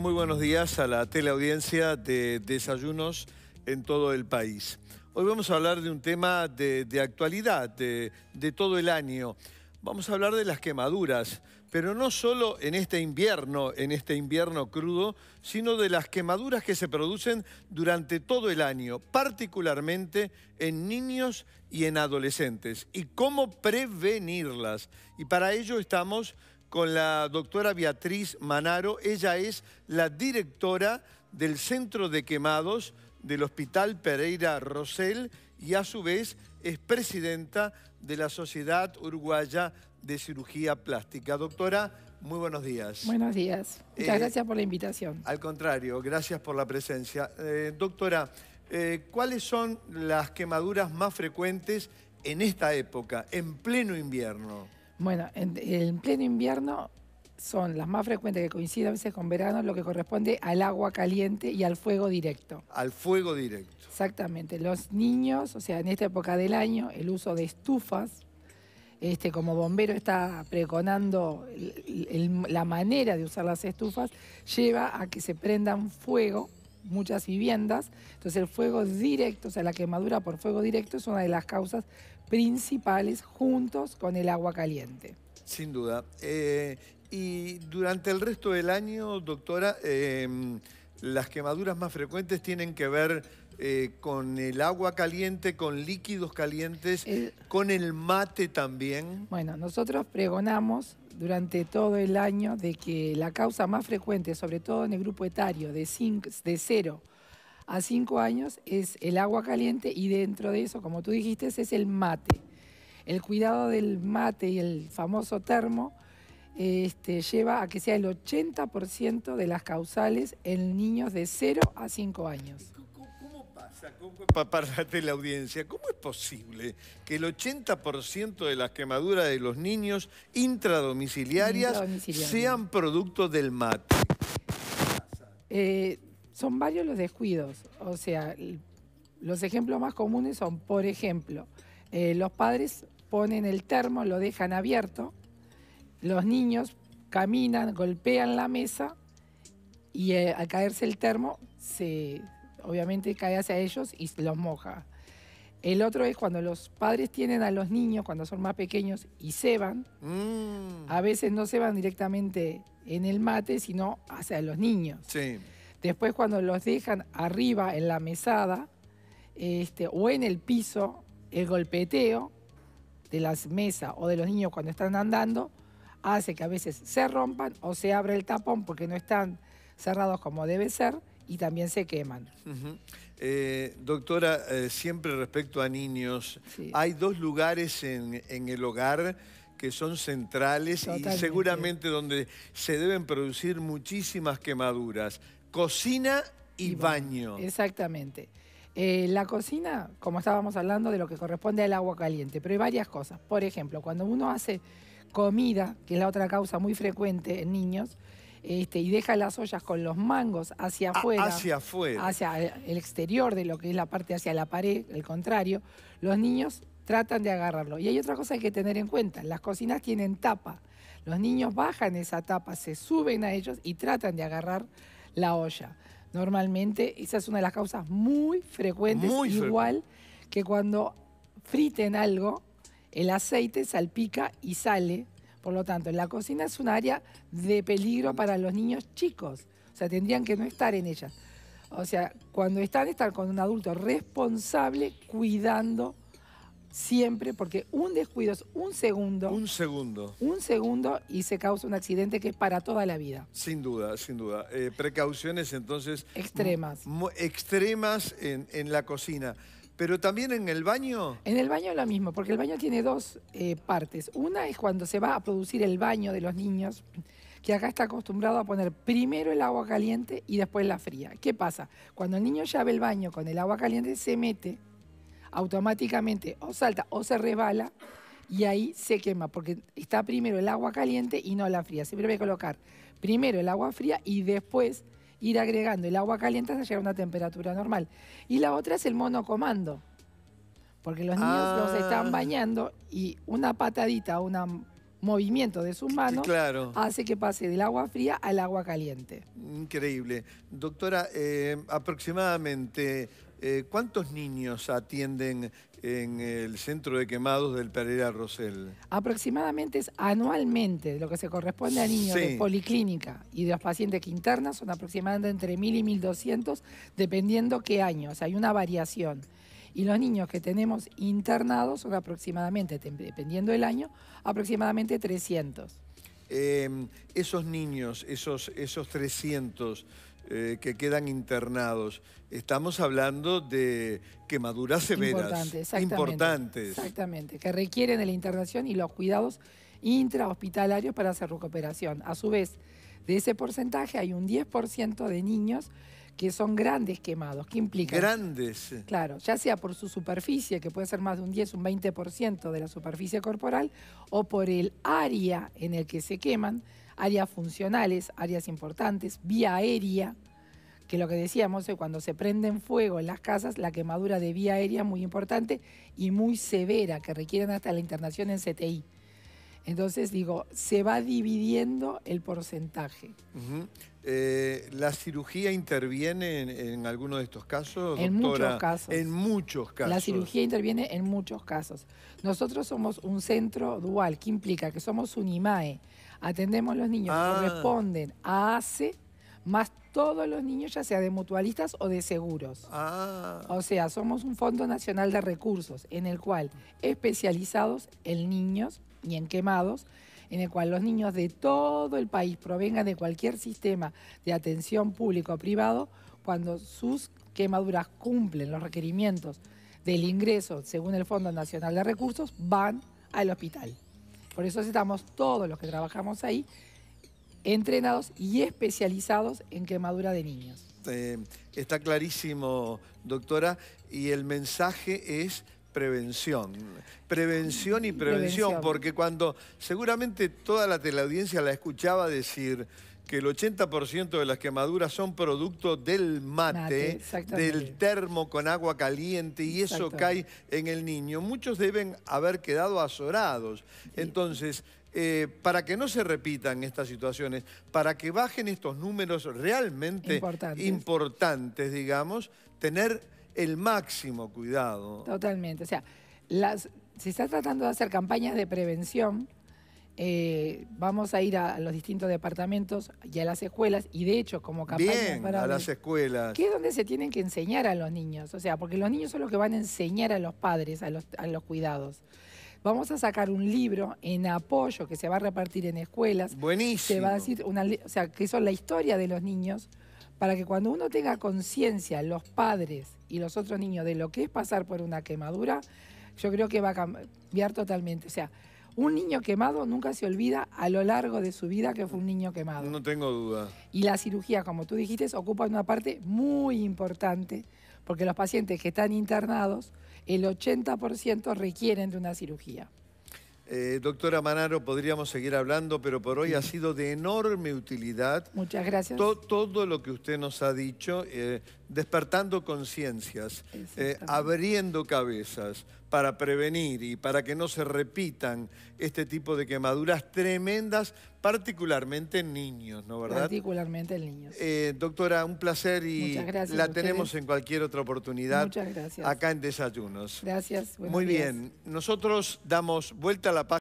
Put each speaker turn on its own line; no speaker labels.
Muy buenos días a la teleaudiencia de Desayunos en todo el país. Hoy vamos a hablar de un tema de, actualidad, de, de, todo el año. Vamos a hablar de las quemaduras, pero no solo en este invierno, en este invierno crudo, sino de las quemaduras que se producen durante todo el año, particularmente en niños y en adolescentes, y cómo prevenirlas. Y para ello estamos con la doctora Beatriz Manaro. Ella es la directora del Centro de Quemados del Hospital Pereira Rosell y a su vez es presidenta de la Sociedad Uruguaya de Cirugía Plástica. Doctora, muy buenos días. Buenos
días. Muchas eh, gracias por la
invitación. Al contrario, gracias por la presencia. Eh, doctora, eh, ¿cuáles son las quemaduras más frecuentes en esta época, en pleno invierno?
Bueno, en, pleno invierno son las más frecuentes que coinciden a veces con verano, lo que corresponde al agua caliente y al fuego directo.
Al fuego directo.
Exactamente. Los niños, o sea, en esta época del año, el uso de estufas, este, como bombero está preconando la manera de usar las estufas, lleva a que se prendan fuego muchas viviendas. Entonces el fuego directo, o sea, la quemadura por fuego directo es una de las causas principales juntos con el agua caliente.
Sin duda. Eh, y durante el resto del año, doctora, eh, las quemaduras más frecuentes tienen que ver eh, con el agua caliente, con líquidos calientes, eh. con el mate también.
Bueno, nosotros pregonamos durante todo el año de que la causa más frecuente, sobre todo en el grupo etario de, 0 a 5 años, es el agua caliente y dentro de eso, como tú dijiste, es el mate. El cuidado del mate y el famoso termo este, lleva a que sea el 80% de las causales en niños de 0 a 5 años
para, la audiencia, ¿cómo es posible que el 80% de las quemaduras de los niños intradomiciliarias sean producto del mate?
Eh, son varios los descuidos. O sea, los ejemplos más comunes son, por ejemplo, eh, los padres ponen el termo, lo dejan abierto, los niños caminan, golpean la mesa y eh, al caerse el termo se, obviamente cae hacia ellos y los moja. El otro es cuando los padres tienen a los niños, cuando son más pequeños, y se van... Mm. A veces no se van directamente en el mate, sino hacia los niños. Después cuando los dejan arriba en la mesada este, o en el piso, el golpeteo de las mesas o de los niños cuando están andando hace que a veces se rompan o se abre el tapón porque no están cerrados como debe ser y también se queman.
Eh, doctora, eh, siempre respecto a niños, hay dos lugares en, el hogar que son centrales y seguramente donde se deben producir muchísimas quemaduras, cocina y, baño.
Exactamente. Eh, la cocina, como estábamos hablando, de lo que corresponde al agua caliente, pero hay varias cosas. Por ejemplo, cuando uno hace comida, que es la otra causa muy frecuente en niños, este, y deja las ollas con los mangos hacia afuera. hacia afuera. Hacia el exterior de lo que es la parte hacia la pared, el contrario, los niños tratan de agarrarlo. Y hay otra cosa que hay que tener en cuenta, las cocinas tienen tapa. Los niños bajan esa tapa, se suben a ellos y tratan de agarrar la olla. Normalmente esa es una de las causas muy frecuentes, igual que cuando friten algo, el aceite salpica y sale por lo tanto, la cocina es un área de peligro para los niños chicos. O sea, tendrían que no estar en ella. O sea, cuando están, estar con un adulto responsable, cuidando siempre, porque un descuido es un segundo. Un
segundo.
Un segundo y se causa un accidente que es para toda la vida.
Sin duda, sin duda. Eh, precauciones entonces. Extremas. Extremas en la cocina. Pero también en el baño.
En el baño lo mismo, porque el baño tiene dos eh, partes. Una es cuando se va a producir el baño de los niños, que acá está acostumbrado a poner primero el agua caliente y después la fría. ¿Qué pasa? Cuando el niño ya ve el baño con el agua caliente, se mete automáticamente o salta o se resbala y ahí se quema, porque está primero el agua caliente y no la fría. Siempre voy a colocar primero el agua fría y después ir agregando el agua caliente hasta llegar a una temperatura normal. Y la otra es el monocomando, porque los niños los ah. están bañando y una patadita, un movimiento de sus manos hace que pase del agua fría al agua caliente.
Increíble. Doctora, eh, aproximadamente, eh, ¿cuántos niños atienden en el centro de quemados del Pereira Rosel.
Aproximadamente es anualmente lo que se corresponde a niños de policlínica y de los pacientes que internan son aproximadamente entre 1.000 y 1.200, dependiendo qué año, o sea, hay una variación. Y los niños que tenemos internados son aproximadamente, dependiendo del año, aproximadamente 300.
Em, esos niños, esos, esos 300, eh, que quedan internados. Estamos hablando de quemaduras severas, importantes.
Exactamente, que requieren de la internación y los cuidados intrahospitalarios para hacer recuperación. A su vez, de ese porcentaje hay un 10% de niños que son grandes quemados. ¿Qué implica? Grandes. Claro, ya sea por su superficie, que puede ser más de un 10, un 20% de la superficie corporal, o por el área en el que se queman, áreas funcionales, áreas importantes, vía aérea, que lo que decíamos es cuando se prenden fuego en las casas, la quemadura de vía aérea es muy importante y muy severa, que requieren hasta la internación en CTI. Entonces digo, se va dividiendo el porcentaje.
Eh, ¿La cirugía interviene en, algunos alguno de estos casos? En muchos casos. En
muchos
casos. La cirugía
interviene en muchos casos. Nosotros somos un centro dual, que implica que somos un IMAE. Atendemos los niños que ah. responden a ACE, más todos los niños, ya sea de mutualistas o de seguros. Ah. O sea, somos un Fondo Nacional de Recursos en el cual especializados en niños y en quemados en el cual los niños de todo el país provengan de cualquier sistema de atención público o privado, cuando sus quemaduras cumplen los requerimientos del ingreso según el Fondo Nacional de Recursos, van al hospital. Por eso estamos todos los que trabajamos ahí entrenados y especializados en quemadura
de niños. Eh, está clarísimo, doctora, y el mensaje es prevención. Prevención y prevención, porque cuando seguramente toda la teleaudiencia la escuchaba decir que el 80% de las quemaduras son producto del mate, del termo con agua caliente y eso cae en el niño. Muchos deben haber quedado azorados. Entonces, eh, para que no se repitan estas situaciones, para que bajen estos números realmente importantes, importantes digamos, tener el máximo cuidado.
Totalmente. O sea, las, se está tratando de hacer campañas de prevención. Eh, vamos a ir a, los distintos departamentos y a las escuelas, y de hecho, como campaña Bien, para a las
escuelas. ¿Qué
es donde se tienen que enseñar a los niños, o sea, porque los niños son los que van a enseñar a los padres, a los, cuidados. Vamos a sacar un libro en apoyo que se va a repartir en escuelas. Buenísimo. Se va a o sea, que son la historia de los niños para que cuando uno tenga conciencia, los padres y los otros niños, de lo que es pasar por una quemadura, yo creo que va a cambiar totalmente. O sea, un niño quemado nunca se olvida a lo largo de su vida que fue un niño quemado.
No tengo duda.
Y la cirugía, como tú dijiste, ocupa una parte muy importante, porque los pacientes que están internados, el 80% requieren de una cirugía.
Eh, doctora Manaro, podríamos seguir hablando, pero por hoy ha sido de enorme utilidad. Muchas gracias. todo lo que usted nos ha dicho, eh, despertando conciencias, eh, abriendo cabezas, para prevenir y para que no se repitan este tipo de quemaduras tremendas, particularmente en niños, ¿no verdad?
Particularmente en niños.
Eh, doctora, un placer y la tenemos en cualquier otra oportunidad. Muchas gracias. Acá en Desayunos.
Gracias. Muy bien.
Nosotros damos vuelta a la página.